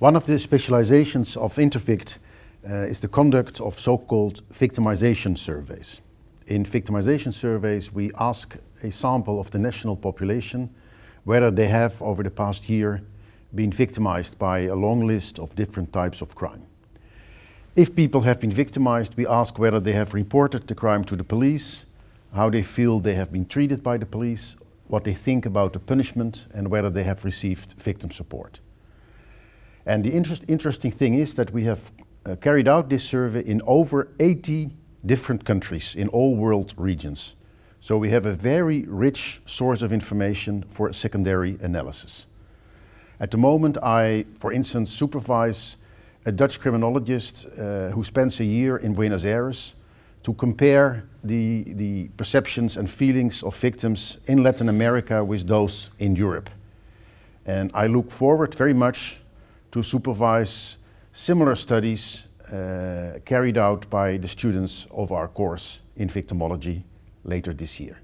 One of the specializations of Intervict uh, is the conduct of so-called victimization surveys. In victimization surveys, we ask a sample of the national population whether they have, over the past year, been victimized by a long list of different types of crime. If people have been victimized, we ask whether they have reported the crime to the police, how they feel they have been treated by the police, what they think about the punishment, and whether they have received victim support. And the interest, interesting thing is that we have uh, carried out this survey in over 80 different countries in all world regions. So we have a very rich source of information for secondary analysis. At the moment, I, for instance, supervise a Dutch criminologist uh, who spends a year in Buenos Aires to compare the, the perceptions and feelings of victims in Latin America with those in Europe. And I look forward very much to supervise similar studies uh, carried out by the students of our course in victimology later this year.